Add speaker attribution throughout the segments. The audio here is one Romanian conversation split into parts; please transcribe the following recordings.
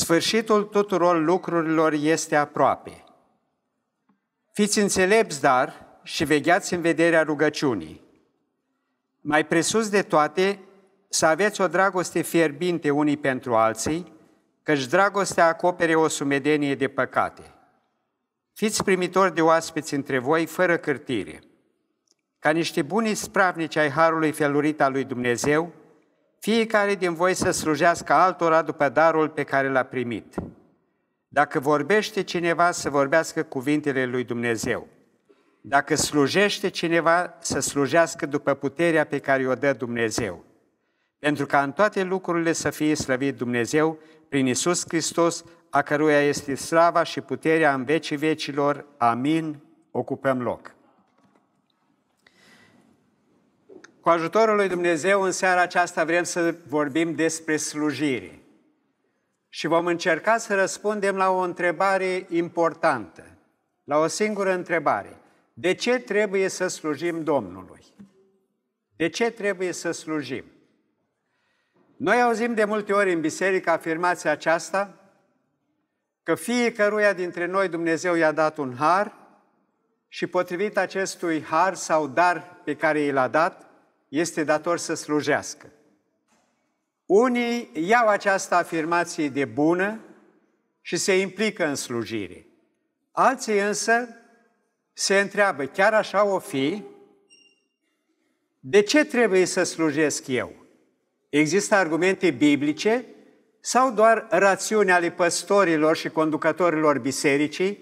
Speaker 1: Sfârșitul tuturor lucrurilor este aproape. Fiți înțelepți, dar, și vegheați în vederea rugăciunii. Mai presus de toate, să aveți o dragoste fierbinte unii pentru alții, căci dragostea acopere o sumedenie de păcate. Fiți primitori de oaspeți între voi, fără cârtire. Ca niște buni spravnici ai Harului felurit al lui Dumnezeu, fiecare din voi să slujească altora după darul pe care l-a primit. Dacă vorbește cineva, să vorbească cuvintele lui Dumnezeu. Dacă slujește cineva, să slujească după puterea pe care o dă Dumnezeu. Pentru ca în toate lucrurile să fie slăvit Dumnezeu prin Isus Hristos, a căruia este slava și puterea în vecii vecilor. Amin. Ocupăm loc. Cu ajutorul lui Dumnezeu, în seara aceasta vrem să vorbim despre slujire. Și vom încerca să răspundem la o întrebare importantă, la o singură întrebare. De ce trebuie să slujim Domnului? De ce trebuie să slujim? Noi auzim de multe ori în biserică afirmația aceasta că fiecăruia dintre noi Dumnezeu i-a dat un har și potrivit acestui har sau dar pe care i l-a dat, este dator să slujească. Unii iau această afirmație de bună și se implică în slujire. Alții însă se întreabă, chiar așa o fi, de ce trebuie să slujesc eu? Există argumente biblice sau doar rațiuni ale păstorilor și conducătorilor bisericii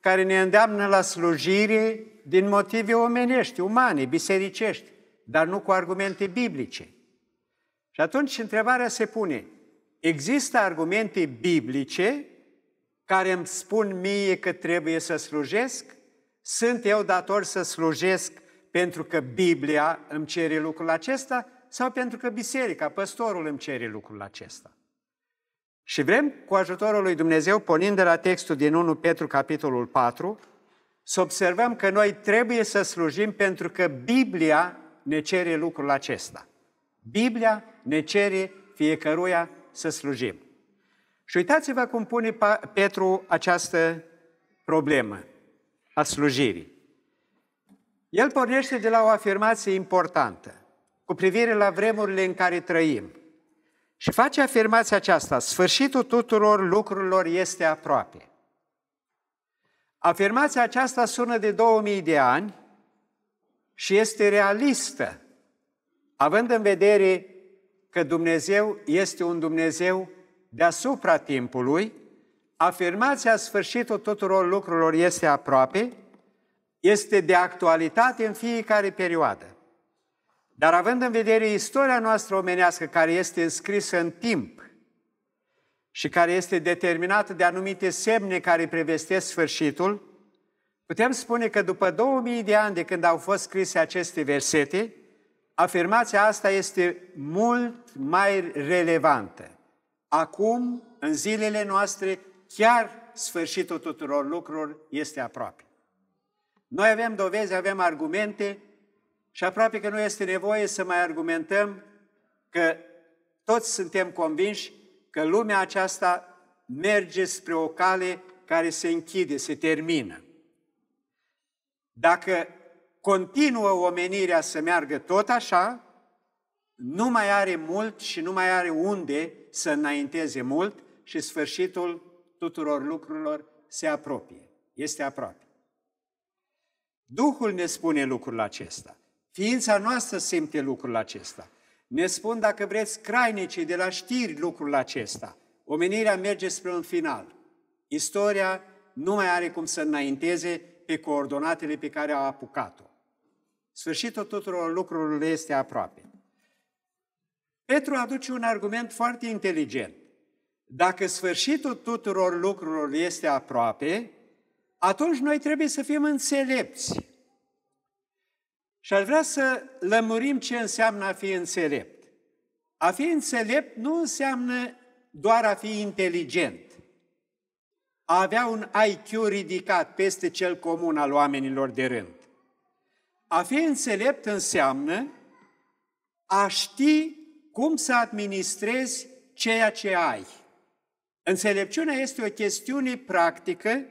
Speaker 1: care ne îndeamnă la slujire din motive omenești, umane, bisericești? dar nu cu argumente biblice. Și atunci întrebarea se pune, există argumente biblice care îmi spun mie că trebuie să slujesc? Sunt eu dator să slujesc pentru că Biblia îmi cere lucrul acesta sau pentru că biserica, păstorul îmi cere lucrul acesta? Și vrem, cu ajutorul lui Dumnezeu, pornind de la textul din 1 Petru, capitolul 4, să observăm că noi trebuie să slujim pentru că Biblia ne cere lucrul acesta. Biblia ne cere fiecăruia să slujim. Și uitați-vă cum pune Petru această problemă a slujirii. El pornește de la o afirmație importantă cu privire la vremurile în care trăim. Și face afirmația aceasta, sfârșitul tuturor lucrurilor este aproape. Afirmația aceasta sună de 2000 de ani și este realistă, având în vedere că Dumnezeu este un Dumnezeu deasupra timpului, afirmația sfârșitul tuturor lucrurilor este aproape, este de actualitate în fiecare perioadă. Dar având în vedere istoria noastră omenească care este înscrisă în timp și care este determinată de anumite semne care prevestesc sfârșitul, Putem spune că după 2000 de ani de când au fost scrise aceste versete, afirmația asta este mult mai relevantă. Acum, în zilele noastre, chiar sfârșitul tuturor lucrurilor este aproape. Noi avem dovezi, avem argumente și aproape că nu este nevoie să mai argumentăm că toți suntem convinși că lumea aceasta merge spre o cale care se închide, se termină. Dacă continuă omenirea să meargă tot așa, nu mai are mult și nu mai are unde să înainteze mult și sfârșitul tuturor lucrurilor se apropie, este aproape. Duhul ne spune lucrul acesta. Ființa noastră simte lucrul acesta. Ne spun, dacă vreți, crainicii de la știri lucrul acesta. Omenirea merge spre un final. Istoria nu mai are cum să înainteze pe coordonatele pe care a apucat-o. Sfârșitul tuturor lucrurilor este aproape. Petru aduce un argument foarte inteligent. Dacă sfârșitul tuturor lucrurilor este aproape, atunci noi trebuie să fim înțelepți. Și ar vrea să lămurim ce înseamnă a fi înțelept. A fi înțelept nu înseamnă doar a fi inteligent avea un IQ ridicat peste cel comun al oamenilor de rând. A fi înțelept înseamnă a ști cum să administrezi ceea ce ai. Înțelepciunea este o chestiune practică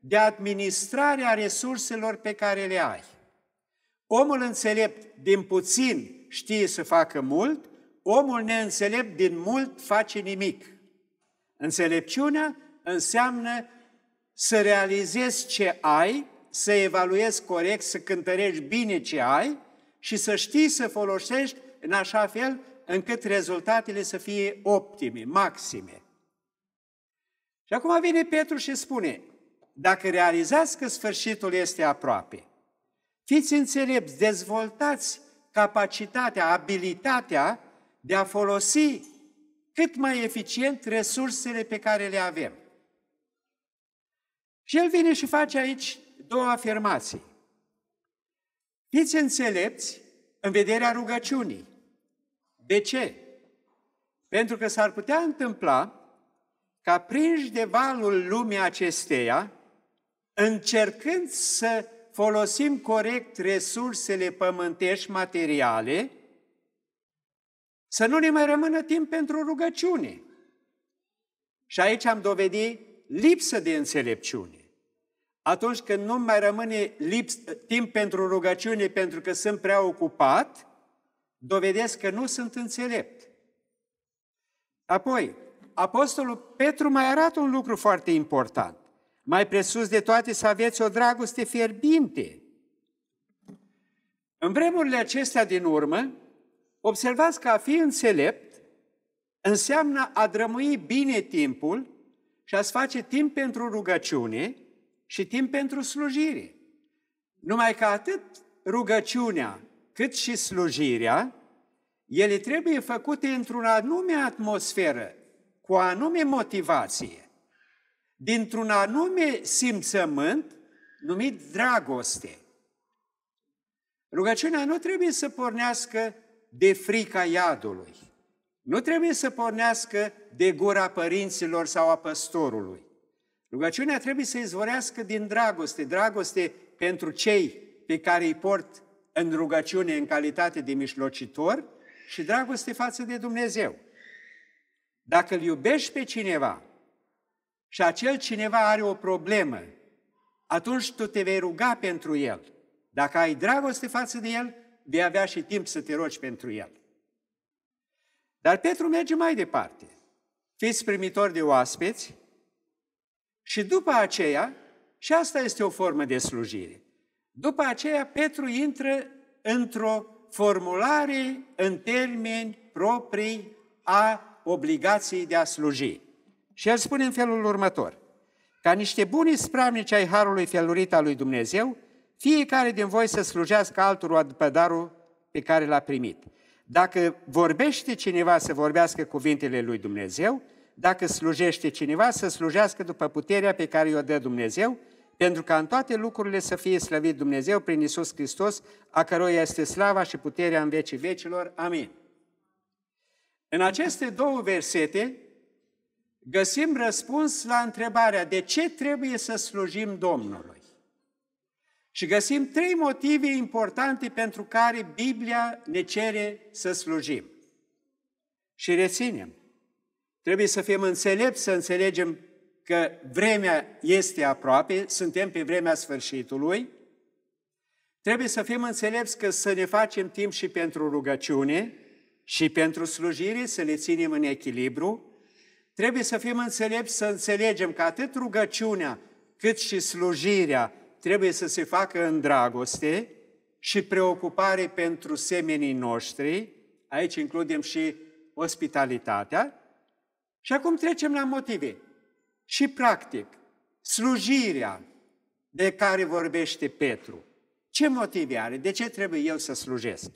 Speaker 1: de administrare a resurselor pe care le ai. Omul înțelept din puțin știe să facă mult, omul neînțelept din mult face nimic. Înțelepciunea înseamnă să realizezi ce ai, să evaluezi corect, să cântărești bine ce ai și să știi să folosești în așa fel încât rezultatele să fie optime, maxime. Și acum vine Petru și spune, dacă realizați că sfârșitul este aproape, fiți înțelepți, dezvoltați capacitatea, abilitatea de a folosi cât mai eficient resursele pe care le avem. Și el vine și face aici două afirmații. Fiți înțelepți în vederea rugăciunii. De ce? Pentru că s-ar putea întâmpla ca prinși de valul lumii acesteia, încercând să folosim corect resursele pământești materiale, să nu ne mai rămână timp pentru rugăciune. Și aici am dovedit lipsă de înțelepciune. Atunci când nu mai rămâne lips, timp pentru rugăciune pentru că sunt prea ocupat, dovedesc că nu sunt înțelept. Apoi, Apostolul Petru mai arată un lucru foarte important. Mai presus de toate să aveți o dragoste fierbinte. În vremurile acestea din urmă, observați că a fi înțelept înseamnă a drămui bine timpul și ați face timp pentru rugăciune și timp pentru slujire. Numai că atât rugăciunea cât și slujirea, ele trebuie făcute într-un anume atmosferă, cu o anume motivație, dintr-un anume simțământ numit dragoste. Rugăciunea nu trebuie să pornească de frica iadului, nu trebuie să pornească de gura părinților sau a păstorului. Rugăciunea trebuie să izvorească din dragoste, dragoste pentru cei pe care îi port în rugăciune în calitate de mișlocitor și dragoste față de Dumnezeu. Dacă îl iubești pe cineva și acel cineva are o problemă, atunci tu te vei ruga pentru el. Dacă ai dragoste față de el, vei avea și timp să te rogi pentru el. Dar Petru merge mai departe. Fiți primitori de oaspeți și după aceea, și asta este o formă de slujire, după aceea Petru intră într-o formulare în termeni proprii a obligației de a sluji. Și el spune în felul următor, ca niște buni spravnici ai Harului felurit al lui Dumnezeu, fiecare din voi să slujească altul după darul pe care l-a primit. Dacă vorbește cineva să vorbească cuvintele lui Dumnezeu, dacă slujește cineva să slujească după puterea pe care i-o dă Dumnezeu, pentru ca în toate lucrurile să fie slăvit Dumnezeu prin Isus Hristos, a căruia este slava și puterea în vecii vecilor. Amin. În aceste două versete găsim răspuns la întrebarea de ce trebuie să slujim Domnului. Și găsim trei motive importante pentru care Biblia ne cere să slujim. Și reținem. Trebuie să fim înțelepți, să înțelegem că vremea este aproape, suntem pe vremea sfârșitului, trebuie să fim înțelepți că să ne facem timp și pentru rugăciune și pentru slujire, să le ținem în echilibru, trebuie să fim înțelepți să înțelegem că atât rugăciunea cât și slujirea trebuie să se facă în dragoste și preocupare pentru semenii noștri, aici includem și ospitalitatea, și acum trecem la motive. Și practic, slujirea de care vorbește Petru. Ce motive are? De ce trebuie eu să slujesc?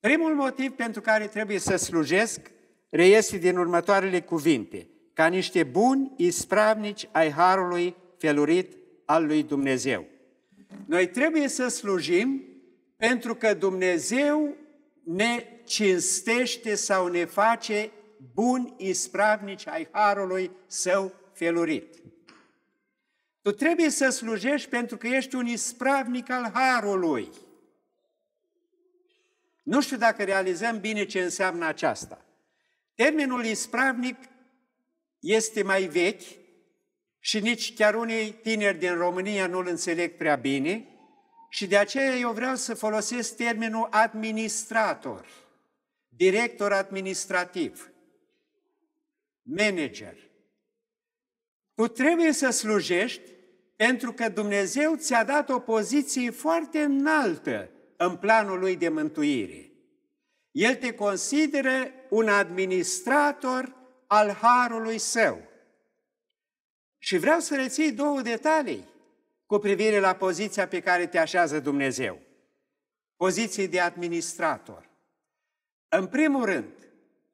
Speaker 1: Primul motiv pentru care trebuie să slujesc reiese din următoarele cuvinte. Ca niște buni ispravnici ai Harului felurit al lui Dumnezeu. Noi trebuie să slujim pentru că Dumnezeu ne cinstește sau ne face buni ispravnici ai harului său felurit. Tu trebuie să slujești pentru că ești un ispravnic al harului. Nu știu dacă realizăm bine ce înseamnă aceasta. Termenul ispravnic este mai vechi și nici chiar unii tineri din România nu-l înțeleg prea bine și de aceea eu vreau să folosesc termenul administrator, director administrativ, manager. Tu trebuie să slujești pentru că Dumnezeu ți-a dat o poziție foarte înaltă în planul lui de mântuire. El te consideră un administrator al harului său. Și vreau să reții două detalii cu privire la poziția pe care te așează Dumnezeu. Poziție de administrator. În primul rând,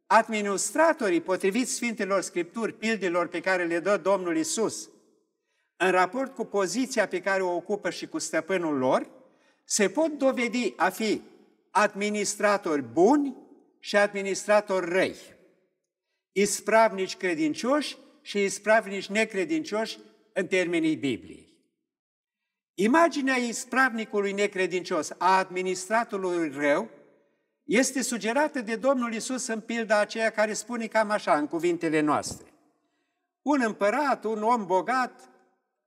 Speaker 1: administratorii, potrivit Sfintelor Scripturi, pildelor pe care le dă Domnul Isus, în raport cu poziția pe care o ocupă și cu stăpânul lor, se pot dovedi a fi administratori buni și administratori răi, ispravnici credincioși și ispravnici necredincioși în termenii Bibliei. Imaginea ispravnicului necredincios, a administratului rău, este sugerată de Domnul Isus în pilda aceea care spune cam așa în cuvintele noastre. Un împărat, un om bogat,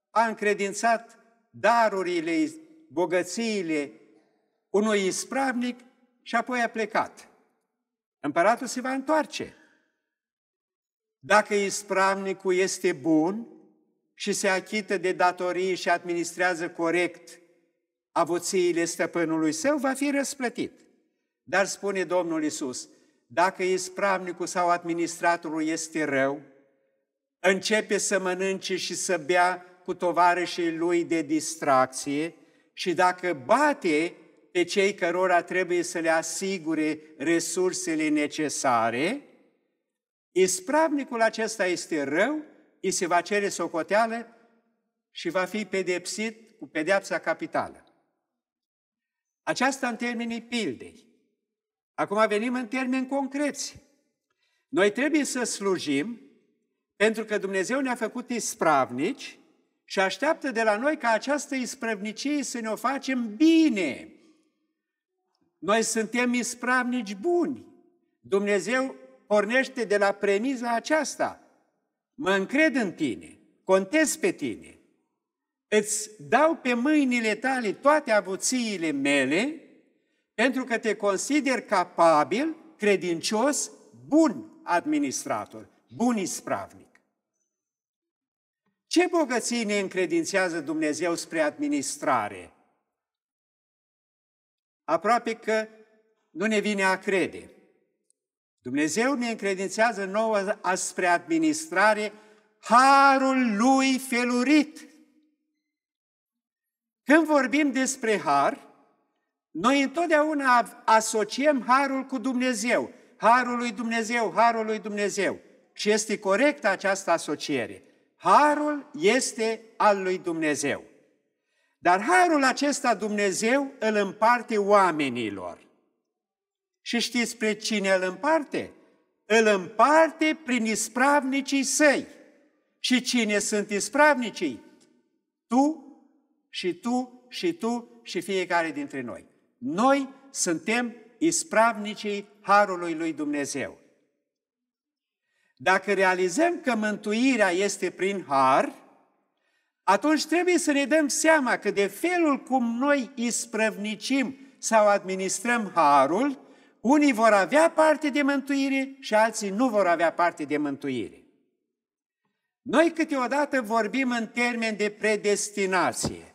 Speaker 1: a încredințat darurile, bogățiile unui ispravnic și apoi a plecat. Împăratul se va întoarce dacă ispravnicul este bun și se achită de datorii și administrează corect avuțiile stăpânului său, va fi răsplătit. Dar spune Domnul Isus, dacă ispravnicul sau administratorul este rău, începe să mănânce și să bea cu tovarășii lui de distracție și dacă bate pe cei cărora trebuie să le asigure resursele necesare, Ispravnicul acesta este rău, îi se va cere socoteală și va fi pedepsit cu pedeapsa capitală. Aceasta în termenii pildei. Acum venim în termeni concreți. Noi trebuie să slujim pentru că Dumnezeu ne-a făcut ispravnici și așteaptă de la noi ca această ispravnicie să ne o facem bine. Noi suntem ispravnici buni. Dumnezeu pornește de la premiza aceasta. Mă încred în tine, contez pe tine, îți dau pe mâinile tale toate avuțiile mele, pentru că te consider capabil, credincios, bun administrator, bun ispravnic. Ce bogății ne încredințează Dumnezeu spre administrare? Aproape că nu ne vine a crede. Dumnezeu ne încredințează nouă spre administrare harul lui felurit. Când vorbim despre har, noi întotdeauna asociem harul cu Dumnezeu, harul lui Dumnezeu, harul lui Dumnezeu. Și este corectă această asociere. Harul este al lui Dumnezeu. Dar harul acesta Dumnezeu îl împarte oamenilor. Și știți spre cine îl împarte? Îl împarte prin ispravnicii săi. Și cine sunt ispravnicii? Tu și tu și tu și fiecare dintre noi. Noi suntem ispravnicii Harului lui Dumnezeu. Dacă realizăm că mântuirea este prin har, atunci trebuie să ne dăm seama că de felul cum noi isprăvnicim sau administrăm harul, unii vor avea parte de mântuire și alții nu vor avea parte de mântuire. Noi câteodată vorbim în termen de predestinație.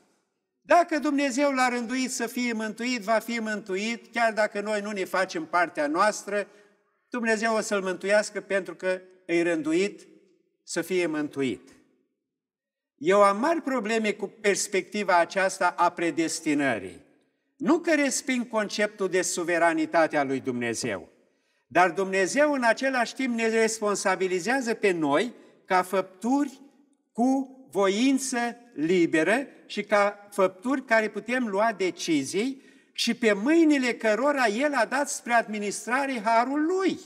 Speaker 1: Dacă Dumnezeu l-a rânduit să fie mântuit, va fi mântuit, chiar dacă noi nu ne facem partea noastră, Dumnezeu o să-l mântuiască pentru că îi rânduit să fie mântuit. Eu am mari probleme cu perspectiva aceasta a predestinării. Nu că resping conceptul de suveranitate a lui Dumnezeu, dar Dumnezeu în același timp ne responsabilizează pe noi ca făpturi cu voință liberă și ca făpturi care putem lua decizii și pe mâinile cărora El a dat spre administrare harul Lui.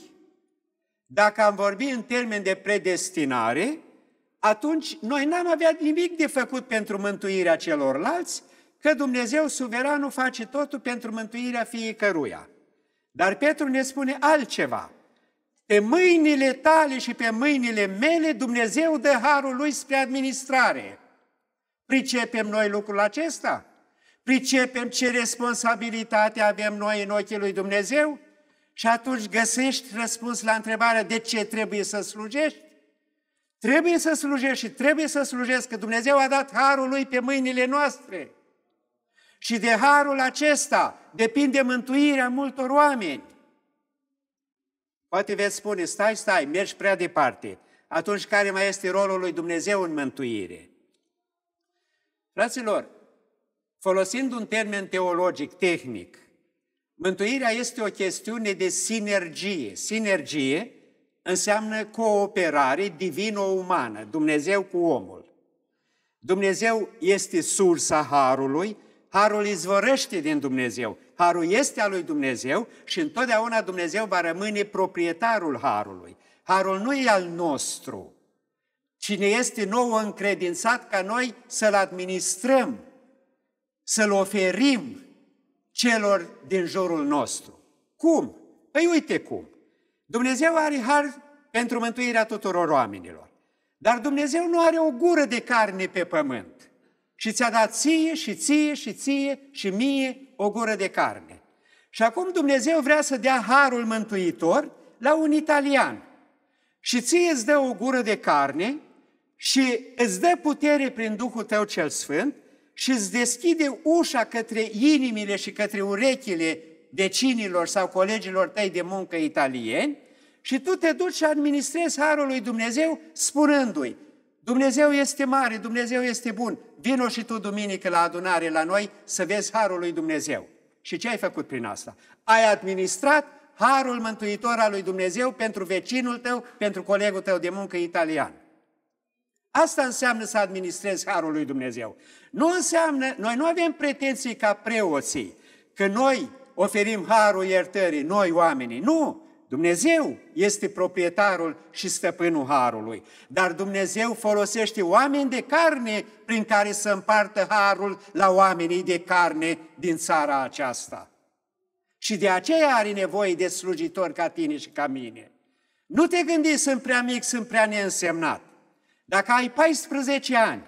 Speaker 1: Dacă am vorbit în termen de predestinare, atunci noi n-am avea nimic de făcut pentru mântuirea celorlalți, că Dumnezeu suveranul face totul pentru mântuirea fiecăruia. Dar Petru ne spune altceva. Pe mâinile tale și pe mâinile mele Dumnezeu dă harul lui spre administrare. Pricepem noi lucrul acesta? Pricepem ce responsabilitate avem noi în ochii lui Dumnezeu? Și atunci găsești răspuns la întrebarea de ce trebuie să slujești? Trebuie să slujești și trebuie să slujești, că Dumnezeu a dat harul lui pe mâinile noastre. Și de harul acesta depinde mântuirea multor oameni. Poate veți spune, stai, stai, mergi prea departe. Atunci care mai este rolul lui Dumnezeu în mântuire? Fraților, folosind un termen teologic, tehnic, mântuirea este o chestiune de sinergie. Sinergie înseamnă cooperare divino-umană, Dumnezeu cu omul. Dumnezeu este sursa harului, harul izvorăște din Dumnezeu. Harul este al lui Dumnezeu și întotdeauna Dumnezeu va rămâne proprietarul harului. Harul nu e al nostru. Cine este nou încredințat ca noi să-l administrăm, să-l oferim celor din jurul nostru. Cum? Păi uite cum. Dumnezeu are har pentru mântuirea tuturor oamenilor. Dar Dumnezeu nu are o gură de carne pe pământ și ți-a dat ție și ție și ție și mie o gură de carne. Și acum Dumnezeu vrea să dea harul mântuitor la un italian. Și ție îți dă o gură de carne și îți dă putere prin Duhul tău cel Sfânt și îți deschide ușa către inimile și către urechile vecinilor sau colegilor tăi de muncă italieni și tu te duci și administrezi harul lui Dumnezeu spunându-i, Dumnezeu este mare, Dumnezeu este bun. Vino și tu duminică la adunare la noi să vezi harul lui Dumnezeu. Și ce ai făcut prin asta? Ai administrat harul mântuitor al lui Dumnezeu pentru vecinul tău, pentru colegul tău de muncă italian. Asta înseamnă să administrezi harul lui Dumnezeu. Nu înseamnă, noi nu avem pretenții ca preoții, că noi oferim harul iertării, noi oamenii. Nu! Dumnezeu este proprietarul și stăpânul harului, dar Dumnezeu folosește oameni de carne prin care să împartă harul la oamenii de carne din țara aceasta. Și de aceea are nevoie de slujitori ca tine și ca mine. Nu te gândi, sunt prea mic, sunt prea neînsemnat. Dacă ai 14 ani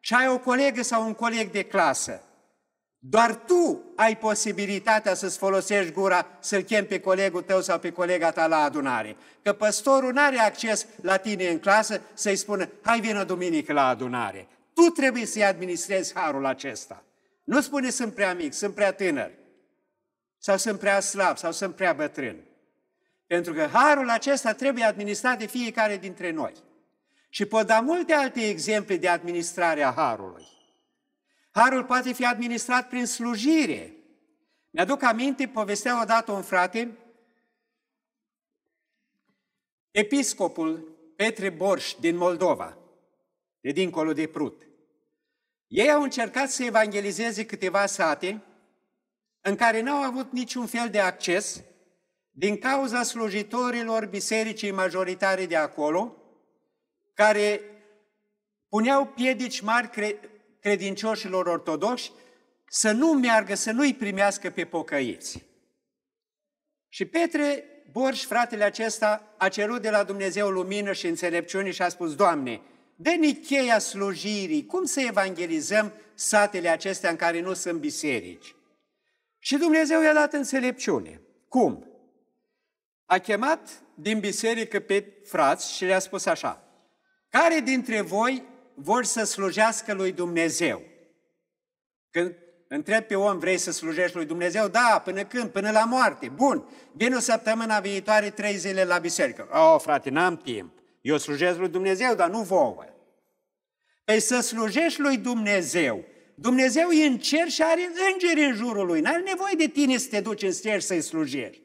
Speaker 1: și ai o colegă sau un coleg de clasă doar tu ai posibilitatea să-ți folosești gura să-l chem pe colegul tău sau pe colega ta la adunare. Că păstorul nu are acces la tine în clasă să-i spună, hai vină duminică la adunare. Tu trebuie să-i administrezi harul acesta. Nu spune, sunt prea mic, sunt prea tânăr, sau sunt prea slab, sau sunt prea bătrân. Pentru că harul acesta trebuie administrat de fiecare dintre noi. Și pot da multe alte exemple de administrare a harului. Harul poate fi administrat prin slujire. Mi-aduc aminte, povestea odată un frate, episcopul Petre Borș din Moldova, de dincolo de Prut. Ei au încercat să evangelizeze câteva sate în care n-au avut niciun fel de acces din cauza slujitorilor bisericii majoritare de acolo, care puneau piedici mari credincioșilor ortodoxi să nu meargă, să nu-i primească pe pocăiți. Și Petre Borș, fratele acesta, a cerut de la Dumnezeu lumină și înțelepciune și a spus, Doamne, dă-ne cheia slujirii, cum să evangelizăm satele acestea în care nu sunt biserici? Și Dumnezeu i-a dat înțelepciune. Cum? A chemat din biserică pe frați și le-a spus așa, care dintre voi vor să slujească lui Dumnezeu. Când întreb pe om, vrei să slujești lui Dumnezeu? Da, până când? Până la moarte. Bun, vin o săptămâna viitoare, trei zile la biserică. Oh, frate, n-am timp. Eu slujesc lui Dumnezeu, dar nu vouă. Păi să slujești lui Dumnezeu. Dumnezeu e în cer și are îngeri în jurul lui. N-are nevoie de tine să te duci în cer să-i slujești.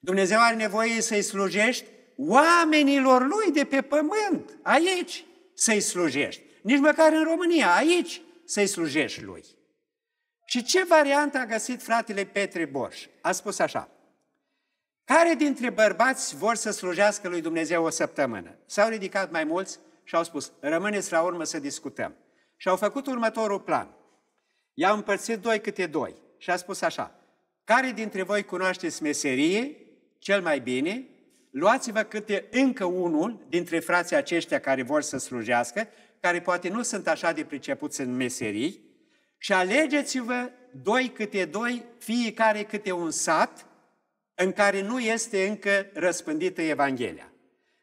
Speaker 1: Dumnezeu are nevoie să-i slujești oamenilor lui de pe pământ, aici, să-i slujești nici măcar în România, aici să-i slujești lui. Și ce variantă a găsit fratele Petre Borș? A spus așa, care dintre bărbați vor să slujească lui Dumnezeu o săptămână? S-au ridicat mai mulți și au spus, rămâneți la urmă să discutăm. Și au făcut următorul plan. I-au împărțit doi câte doi și a spus așa, care dintre voi cunoașteți meserie cel mai bine, luați-vă câte încă unul dintre frații aceștia care vor să slujească care poate nu sunt așa de pricepuți în meserii, și alegeți-vă doi câte doi, fiecare câte un sat, în care nu este încă răspândită Evanghelia.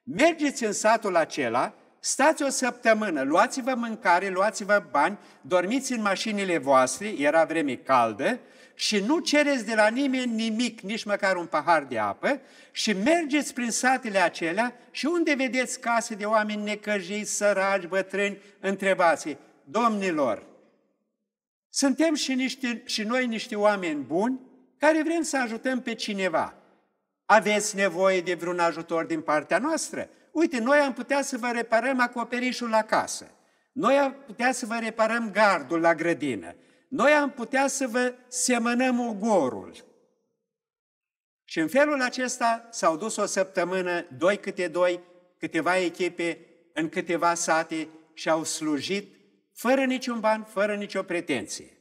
Speaker 1: Mergeți în satul acela, stați o săptămână, luați-vă mâncare, luați-vă bani, dormiți în mașinile voastre, era vreme caldă, și nu cereți de la nimeni nimic, nici măcar un pahar de apă, și mergeți prin satele acelea și unde vedeți case de oameni necăjiți, săraci, bătrâni, întrebați domnilor, suntem și, niște, și noi niște oameni buni care vrem să ajutăm pe cineva. Aveți nevoie de vreun ajutor din partea noastră? Uite, noi am putea să vă reparăm acoperișul la casă. Noi am putea să vă reparăm gardul la grădină noi am putea să vă semănăm ogorul. Și în felul acesta s-au dus o săptămână, doi câte doi, câteva echipe, în câteva sate și au slujit fără niciun ban, fără nicio pretenție.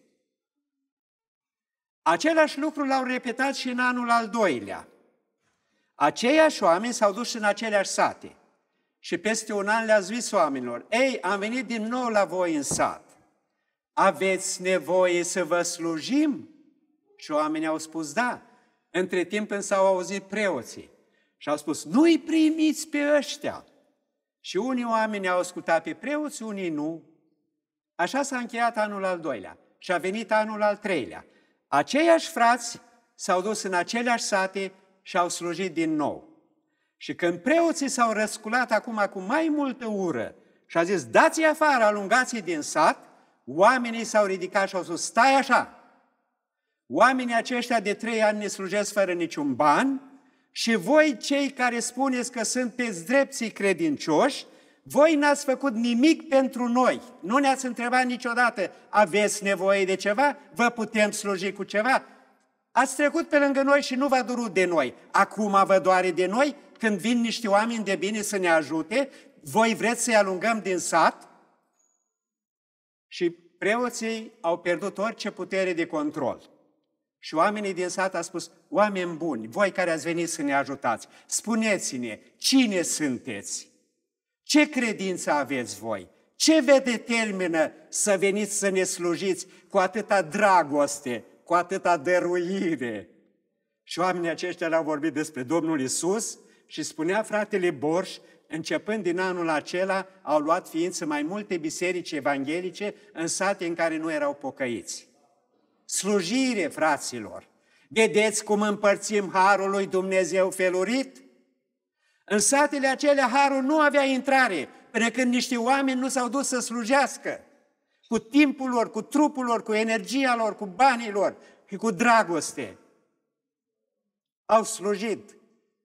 Speaker 1: Același lucru l-au repetat și în anul al doilea. Aceiași oameni s-au dus în aceleași sate. Și peste un an le-a zis oamenilor, ei, am venit din nou la voi în sat aveți nevoie să vă slujim? Și oamenii au spus, da. Între timp însă au auzit preoții și au spus, nu-i primiți pe ăștia. Și unii oameni au ascultat pe preoți, unii nu. Așa s-a încheiat anul al doilea și a venit anul al treilea. Aceiași frați s-au dus în aceleași sate și au slujit din nou. Și când preoții s-au răsculat acum cu mai multă ură și a zis, dați-i afară, alungați-i din sat, oamenii s-au ridicat și au spus, stai așa! Oamenii aceștia de trei ani ne slujesc fără niciun ban și voi cei care spuneți că sunteți drepții credincioși, voi n-ați făcut nimic pentru noi. Nu ne-ați întrebat niciodată, aveți nevoie de ceva? Vă putem sluji cu ceva? Ați trecut pe lângă noi și nu v-a durut de noi. Acum vă doare de noi când vin niște oameni de bine să ne ajute, voi vreți să-i alungăm din sat, și preoții au pierdut orice putere de control. Și oamenii din sat au spus, oameni buni, voi care ați venit să ne ajutați, spuneți-ne cine sunteți, ce credință aveți voi, ce vă determină să veniți să ne slujiți cu atâta dragoste, cu atâta dăruire? Și oamenii aceștia le-au vorbit despre Domnul Isus și spunea fratele Borș începând din anul acela, au luat ființă mai multe biserici evanghelice în sate în care nu erau pocăiți. Slujire, fraților! Vedeți cum împărțim harul lui Dumnezeu felurit? În satele acelea harul nu avea intrare, până când niște oameni nu s-au dus să slujească. Cu timpul lor, cu trupul lor, cu energia lor, cu banii lor și cu dragoste. Au slujit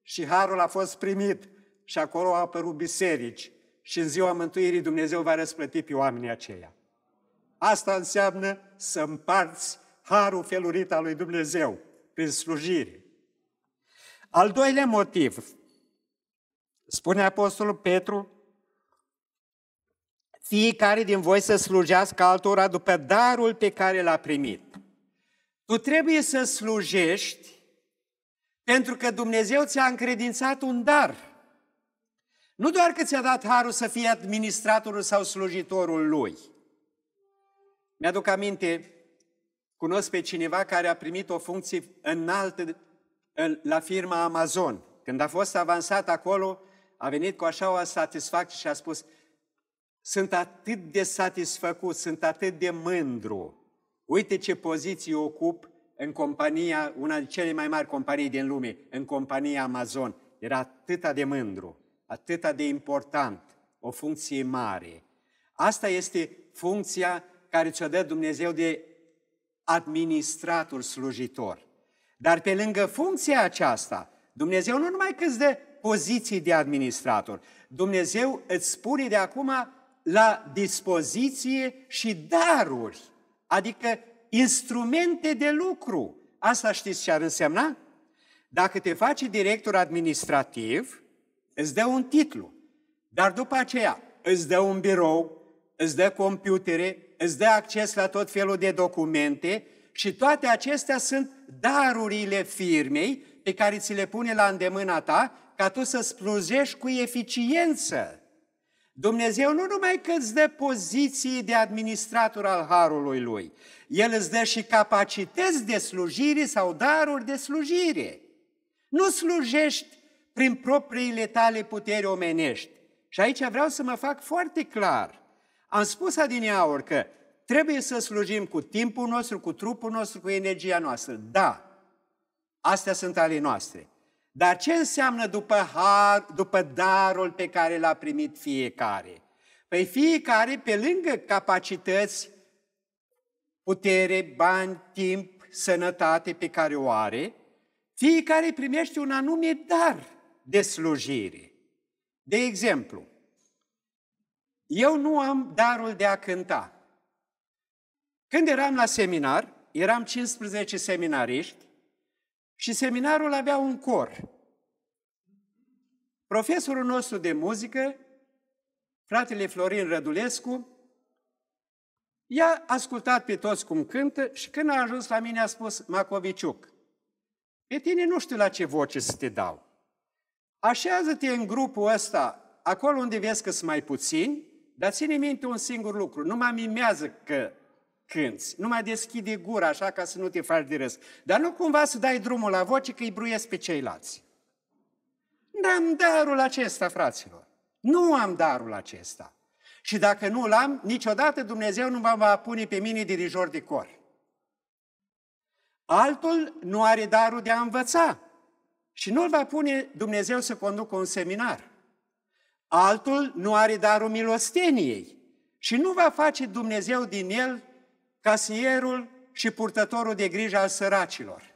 Speaker 1: și harul a fost primit și acolo au apărut biserici și în ziua mântuirii Dumnezeu va răsplăti pe oamenii aceia. Asta înseamnă să împarți harul felurit al lui Dumnezeu prin slujire. Al doilea motiv, spune Apostolul Petru, fiecare din voi să slujească altora după darul pe care l-a primit. Tu trebuie să slujești pentru că Dumnezeu ți-a încredințat un dar – nu doar că ți-a dat harul să fii administratorul sau slujitorul lui. Mi-aduc aminte, cunosc pe cineva care a primit o funcție înaltă la firma Amazon. Când a fost avansat acolo, a venit cu așa o satisfacție și a spus, sunt atât de satisfăcut, sunt atât de mândru. Uite ce poziție ocup în compania, una din cele mai mari companii din lume, în compania Amazon. Era atât de mândru atât de important, o funcție mare. Asta este funcția care ți-o dă Dumnezeu de administratul slujitor. Dar pe lângă funcția aceasta, Dumnezeu nu numai că îți dă poziții de administrator, Dumnezeu îți spune de acum la dispoziție și daruri, adică instrumente de lucru. Asta știți ce ar însemna? Dacă te faci director administrativ, îți dă un titlu, dar după aceea îți dă un birou, îți dă computere, îți dă acces la tot felul de documente și toate acestea sunt darurile firmei pe care ți le pune la îndemâna ta ca tu să spluzești cu eficiență. Dumnezeu nu numai că îți dă poziții de administrator al harului lui, el îți dă și capacități de slujire sau daruri de slujire. Nu slujești prin propriile tale puteri omenești. Și aici vreau să mă fac foarte clar. Am spus adineaori că trebuie să slujim cu timpul nostru, cu trupul nostru, cu energia noastră. Da, astea sunt ale noastre. Dar ce înseamnă după, har, după darul pe care l-a primit fiecare? Păi fiecare, pe lângă capacități, putere, bani, timp, sănătate pe care o are, fiecare primește un anume dar de slujire. De exemplu, eu nu am darul de a cânta. Când eram la seminar, eram 15 seminariști și seminarul avea un cor. Profesorul nostru de muzică, fratele Florin Rădulescu, i-a ascultat pe toți cum cântă și când a ajuns la mine a spus Macoviciuc, pe tine nu știu la ce voce să te dau. Așează-te în grupul ăsta, acolo unde vezi că sunt mai puțini, dar ține minte un singur lucru, nu mai mimează că cânți, nu mai deschide gura așa ca să nu te faci de râs. Dar nu cumva să dai drumul la voce că îi bruiesc pe ceilalți. N-am darul acesta, fraților. Nu am darul acesta. Și dacă nu-l am, niciodată Dumnezeu nu mă va pune pe mine dirijor de cor. Altul nu are darul de a învăța. Și nu-l va pune Dumnezeu să conducă un seminar. Altul nu are darul milosteniei și nu va face Dumnezeu din el casierul și purtătorul de grijă al săracilor.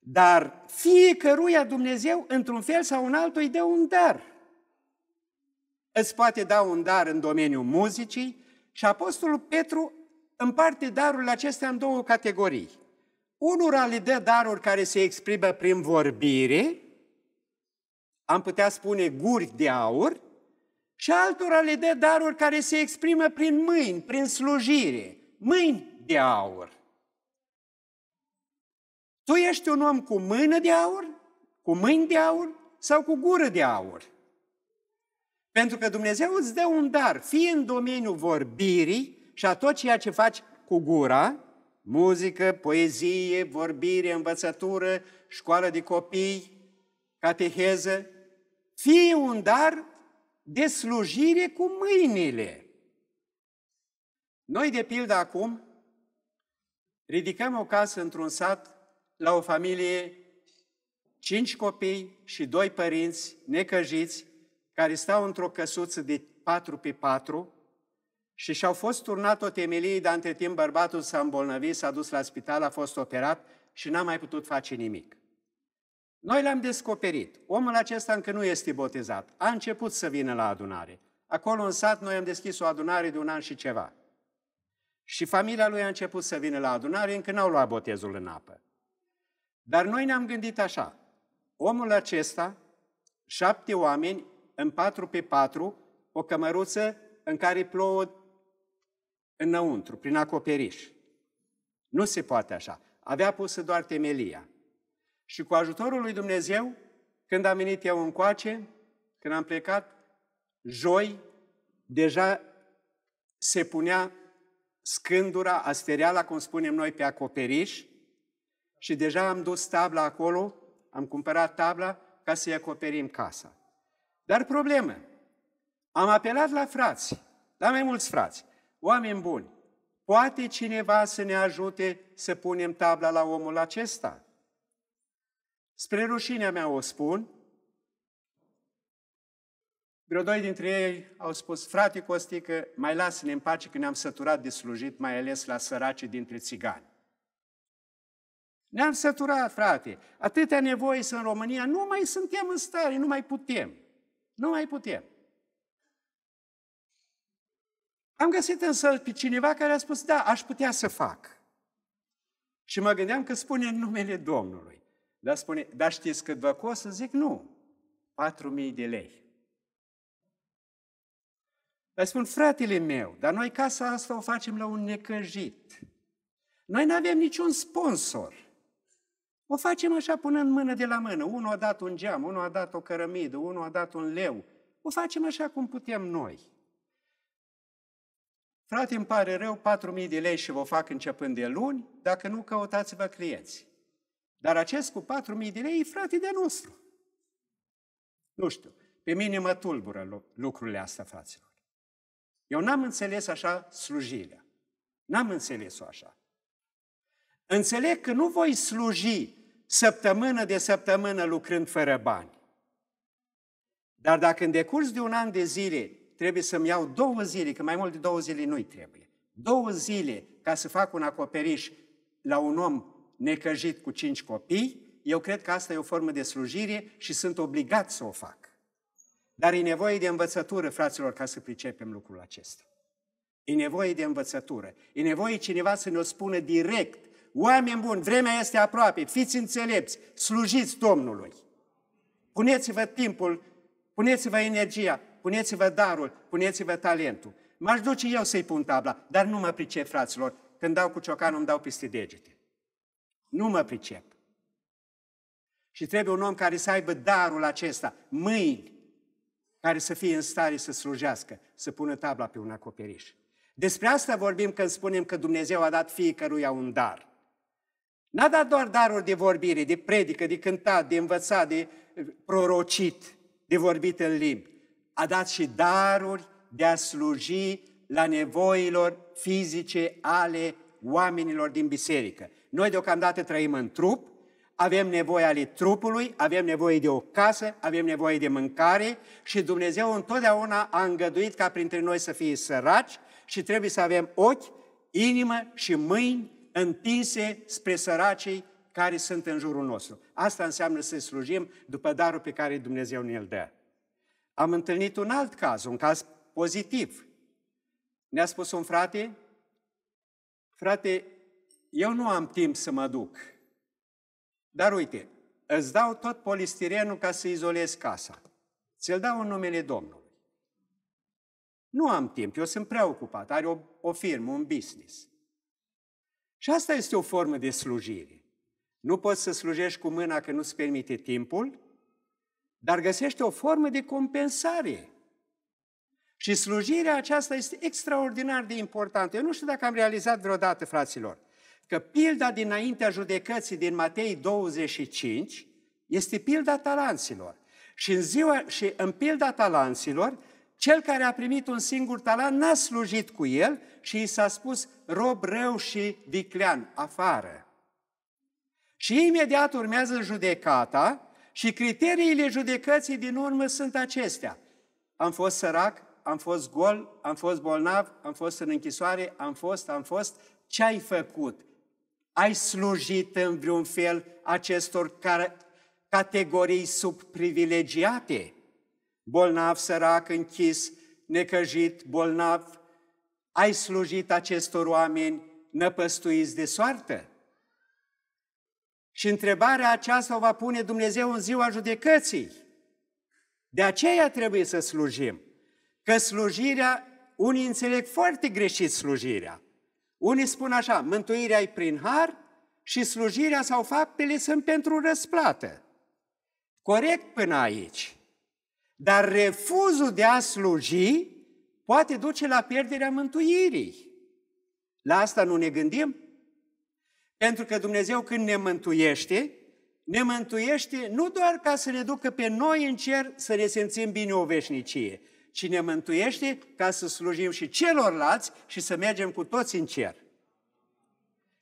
Speaker 1: Dar fiecăruia Dumnezeu, într-un fel sau în altul, îi dă un dar. Îți poate da un dar în domeniul muzicii și Apostolul Petru împarte darul acesta în două categorii. Unul le dă daruri care se exprimă prin vorbire, am putea spune guri de aur, și altora le dă daruri care se exprimă prin mâini, prin slujire, mâini de aur. Tu ești un om cu mână de aur, cu mâini de aur sau cu gură de aur? Pentru că Dumnezeu îți dă un dar, fie în domeniul vorbirii și a tot ceea ce faci cu gura, muzică, poezie, vorbire, învățătură, școală de copii, cateheză, fie un dar de slujire cu mâinile. Noi, de pildă, acum ridicăm o casă într-un sat la o familie, cinci copii și doi părinți necăjiți, care stau într-o căsuță de patru pe patru, și și-au fost turnat o temelie, dar între timp bărbatul s-a îmbolnăvit, s-a dus la spital, a fost operat și n-a mai putut face nimic. Noi l-am descoperit. Omul acesta încă nu este botezat. A început să vină la adunare. Acolo în sat noi am deschis o adunare de un an și ceva. Și familia lui a început să vină la adunare, încă n-au luat botezul în apă. Dar noi ne-am gândit așa. Omul acesta, șapte oameni, în patru pe patru, o cămăruță în care plouă înăuntru, prin acoperiș. Nu se poate așa. Avea pusă doar temelia. Și cu ajutorul lui Dumnezeu, când am venit eu încoace, când am plecat, joi, deja se punea scândura, astereala, cum spunem noi, pe acoperiș și deja am dus tabla acolo, am cumpărat tabla ca să-i acoperim casa. Dar problemă, am apelat la frați, la mai mulți frați oameni buni, poate cineva să ne ajute să punem tabla la omul acesta? Spre rușinea mea o spun, vreo doi dintre ei au spus, frate Costică, mai lasă-ne în pace că ne-am săturat de slujit, mai ales la săraci dintre țigani. Ne-am săturat, frate, atâtea nevoi sunt în România, nu mai suntem în stare, nu mai putem, nu mai putem. Am găsit însă pe cineva care a spus, da, aș putea să fac. Și mă gândeam că spune în numele Domnului. Dar spune, da știți cât vă costă? Zic, nu, 4.000 de lei. Dar spun, fratele meu, dar noi casa asta o facem la un necăjit. Noi nu avem niciun sponsor. O facem așa până în mână de la mână. Unul a dat un geam, unul a dat o cărămidă, unul a dat un leu. O facem așa cum putem noi. Frate, îmi pare rău, 4.000 de lei și vă fac începând de luni, dacă nu căutați-vă clienți. Dar acest cu 4.000 de lei e frate de nostru. Nu știu, pe mine mă tulbură lucrurile astea, fraților. Eu n-am înțeles așa slujirea. N-am înțeles-o așa. Înțeleg că nu voi sluji săptămână de săptămână lucrând fără bani. Dar dacă în decurs de un an de zile trebuie să-mi iau două zile, că mai mult de două zile nu-i trebuie. Două zile ca să fac un acoperiș la un om necăjit cu cinci copii, eu cred că asta e o formă de slujire și sunt obligat să o fac. Dar e nevoie de învățătură, fraților, ca să pricepem lucrul acesta. E nevoie de învățătură. E nevoie cineva să ne-o spună direct. Oameni buni, vremea este aproape, fiți înțelepți, slujiți Domnului. Puneți-vă timpul, puneți-vă energia, puneți-vă darul, puneți-vă talentul. M-aș duce eu să-i pun tabla, dar nu mă pricep, fraților. Când dau cu ciocanul, îmi dau peste degete. Nu mă pricep. Și trebuie un om care să aibă darul acesta, mâini, care să fie în stare să slujească, să pună tabla pe un acoperiș. Despre asta vorbim când spunem că Dumnezeu a dat fiecăruia un dar. N-a dat doar daruri de vorbire, de predică, de cântat, de învățat, de prorocit, de vorbit în limbi a dat și daruri de a sluji la nevoilor fizice ale oamenilor din biserică. Noi deocamdată trăim în trup, avem nevoie ale trupului, avem nevoie de o casă, avem nevoie de mâncare și Dumnezeu întotdeauna a îngăduit ca printre noi să fie săraci și trebuie să avem ochi, inimă și mâini întinse spre săracii care sunt în jurul nostru. Asta înseamnă să slujim după darul pe care Dumnezeu ne-l dă. Am întâlnit un alt caz, un caz pozitiv. Ne-a spus un frate, frate, eu nu am timp să mă duc, dar uite, îți dau tot polistirenul ca să izolezi casa. Ți-l dau în numele Domnului. Nu am timp, eu sunt preocupat. are o, o firmă, un business. Și asta este o formă de slujire. Nu poți să slujești cu mâna că nu-ți permite timpul, dar găsește o formă de compensare. Și slujirea aceasta este extraordinar de importantă. Eu nu știu dacă am realizat vreodată, fraților, că pilda dinaintea judecății din Matei 25 este pilda talanților. Și în, ziua, și în pilda talanților, cel care a primit un singur talan n-a slujit cu el și i s-a spus rob rău și viclean, afară. Și imediat urmează judecata și criteriile judecății din urmă sunt acestea. Am fost sărac, am fost gol, am fost bolnav, am fost în închisoare, am fost, am fost. Ce ai făcut? Ai slujit în vreun fel acestor categorii subprivilegiate? Bolnav, sărac, închis, necăjit, bolnav, ai slujit acestor oameni năpăstuiți de soartă? Și întrebarea aceasta o va pune Dumnezeu în ziua judecății. De aceea trebuie să slujim. Că slujirea, unii înțeleg foarte greșit slujirea. Unii spun așa, mântuirea e prin har și slujirea sau faptele sunt pentru răsplată. Corect până aici. Dar refuzul de a sluji poate duce la pierderea mântuirii. La asta nu ne gândim? Pentru că Dumnezeu când ne mântuiește, ne mântuiește nu doar ca să ne ducă pe noi în cer să ne simțim bine o veșnicie, ci ne mântuiește ca să slujim și celorlalți și să mergem cu toți în cer.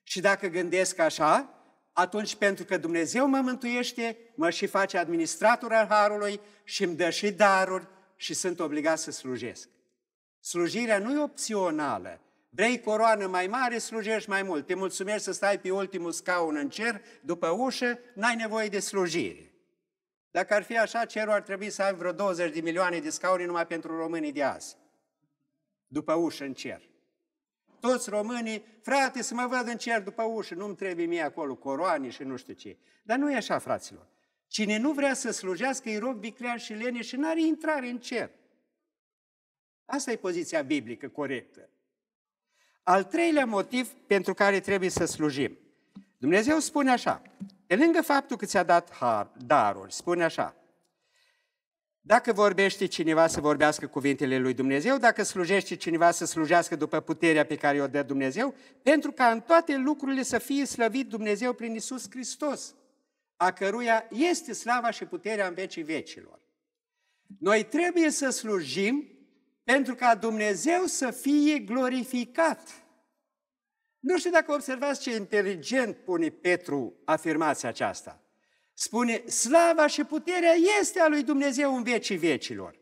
Speaker 1: Și dacă gândesc așa, atunci pentru că Dumnezeu mă mântuiește, mă și face administrator al Harului și îmi dă și daruri și sunt obligat să slujesc. Slujirea nu e opțională, Vrei coroană mai mare, slujești mai mult. Te mulțumești să stai pe ultimul scaun în cer, după ușă, n-ai nevoie de slujire. Dacă ar fi așa, cerul ar trebui să ai vreo 20 de milioane de scaune numai pentru românii de azi. După ușă în cer. Toți românii, frate, să mă văd în cer după ușă, nu-mi trebuie mie acolo coroane și nu știu ce. Dar nu e așa, fraților. Cine nu vrea să slujească, îi rog viclean și lene și n-are intrare în cer. Asta e poziția biblică corectă. Al treilea motiv pentru care trebuie să slujim. Dumnezeu spune așa, pe lângă faptul că ți-a dat har, daruri, spune așa, dacă vorbește cineva să vorbească cuvintele lui Dumnezeu, dacă slujește cineva să slujească după puterea pe care o dă Dumnezeu, pentru ca în toate lucrurile să fie slăvit Dumnezeu prin Isus Hristos, a căruia este slava și puterea în vecii vecilor. Noi trebuie să slujim pentru ca Dumnezeu să fie glorificat. Nu știu dacă observați ce inteligent pune Petru afirmația aceasta. Spune, slava și puterea este a lui Dumnezeu în vecii vecilor,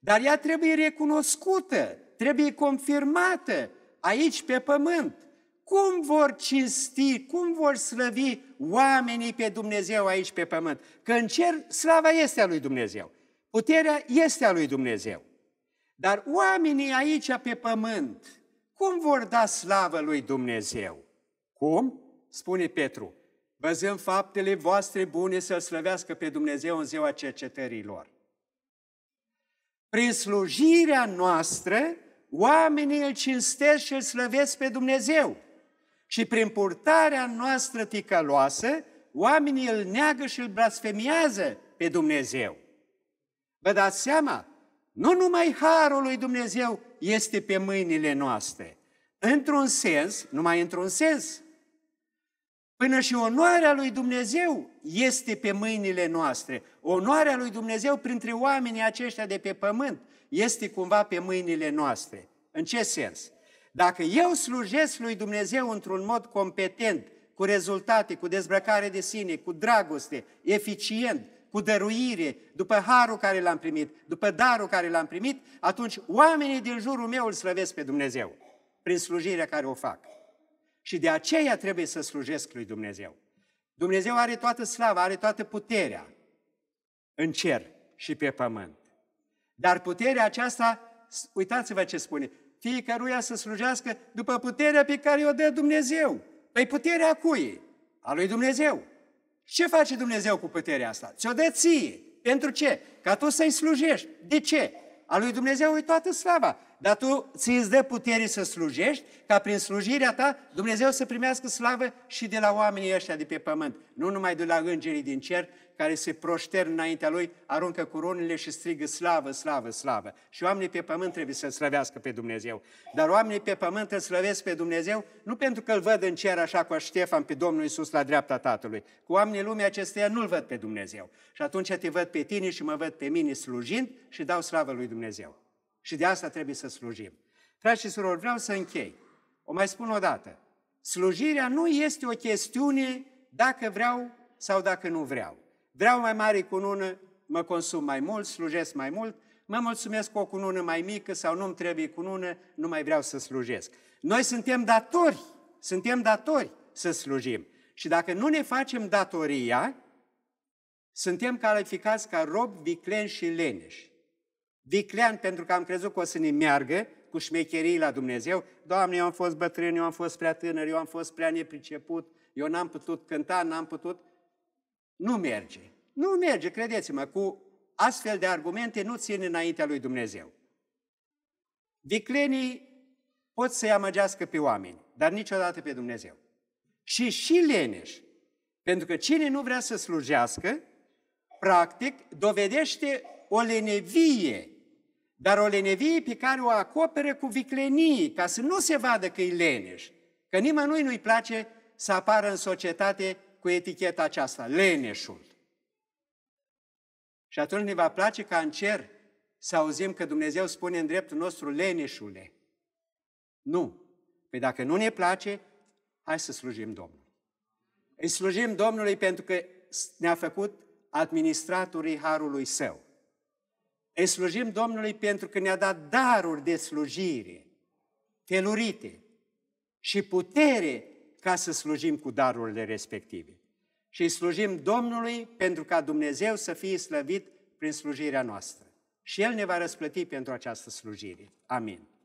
Speaker 1: dar ea trebuie recunoscută, trebuie confirmată aici pe pământ. Cum vor cinsti, cum vor slăvi oamenii pe Dumnezeu aici pe pământ? Că în cer slava este a lui Dumnezeu, puterea este a lui Dumnezeu. Dar oamenii aici pe pământ, cum vor da slavă lui Dumnezeu? Cum? Spune Petru, văzând faptele voastre bune să-L slăvească pe Dumnezeu în ziua cercetărilor. Prin slujirea noastră, oamenii îl cinstesc și îl slăvesc pe Dumnezeu. Și prin purtarea noastră ticăloasă, oamenii îl neagă și îl blasfemiază pe Dumnezeu. Vă dați seama? Nu numai harul lui Dumnezeu este pe mâinile noastre. Într-un sens, numai într-un sens, până și onoarea lui Dumnezeu este pe mâinile noastre. Onoarea lui Dumnezeu printre oamenii aceștia de pe pământ este cumva pe mâinile noastre. În ce sens? Dacă eu slujesc lui Dumnezeu într-un mod competent, cu rezultate, cu dezbrăcare de sine, cu dragoste, eficient, cu dăruire, după harul care l-am primit, după darul care l-am primit, atunci oamenii din jurul meu îl slăvesc pe Dumnezeu prin slujirea care o fac. Și de aceea trebuie să slujesc lui Dumnezeu. Dumnezeu are toată slava, are toată puterea în cer și pe pământ. Dar puterea aceasta, uitați-vă ce spune, fiecăruia să slujească după puterea pe care o dă Dumnezeu. Păi puterea cui? A lui Dumnezeu. Ce face Dumnezeu cu puterea asta? Ți-o dă ție. Pentru ce? Ca tu să-i slujești. De ce? A lui Dumnezeu e toată slava. Dar tu ți-i dă puterii să slujești, ca prin slujirea ta Dumnezeu să primească slavă și de la oamenii ăștia de pe pământ. Nu numai de la îngerii din cer, care se proșter înaintea lui, aruncă curonile și strigă slavă, slavă, slavă. Și oamenii pe pământ trebuie să slăvească pe Dumnezeu. Dar oamenii pe pământ îl slăvesc pe Dumnezeu nu pentru că îl văd în cer așa cu Ștefan pe Domnul Isus la dreapta Tatălui. Cu oamenii lumea acesteia nu-l văd pe Dumnezeu. Și atunci te văd pe tine și mă văd pe mine slujind și dau slavă lui Dumnezeu. Și de asta trebuie să slujim. Frați și surori, vreau să închei. O mai spun o dată. Slujirea nu este o chestiune dacă vreau sau dacă nu vreau. Vreau mai mare cunună, mă consum mai mult, slujesc mai mult, mă mulțumesc cu o cunună mai mică sau nu-mi trebuie cunună, nu mai vreau să slujesc. Noi suntem datori, suntem datori să slujim. Și dacă nu ne facem datoria, suntem calificați ca rob, viclen și leneș. Viclean pentru că am crezut că o să ne meargă cu șmecherii la Dumnezeu. Doamne, eu am fost bătrân, eu am fost prea tânăr, eu am fost prea nepriceput, eu n-am putut cânta, n-am putut nu merge. Nu merge, credeți-mă, cu astfel de argumente nu ține înaintea lui Dumnezeu. Viclenii pot să-i amăgească pe oameni, dar niciodată pe Dumnezeu. Și și leneș, pentru că cine nu vrea să slujească, practic dovedește o lenevie, dar o lenevie pe care o acoperă cu viclenii, ca să nu se vadă că e leneș, că nimănui nu-i place să apară în societate cu eticheta aceasta, leneșul. Și atunci ne va place ca în cer să auzim că Dumnezeu spune în dreptul nostru, leneșule. Nu. Păi dacă nu ne place, hai să slujim Domnul. Îi slujim Domnului pentru că ne-a făcut administratorii Harului Său. Îi slujim Domnului pentru că ne-a dat daruri de slujire, felurite, și putere ca să slujim cu darurile respective și îi slujim Domnului pentru ca Dumnezeu să fie slăvit prin slujirea noastră. Și El ne va răsplăti pentru această slujire. Amin.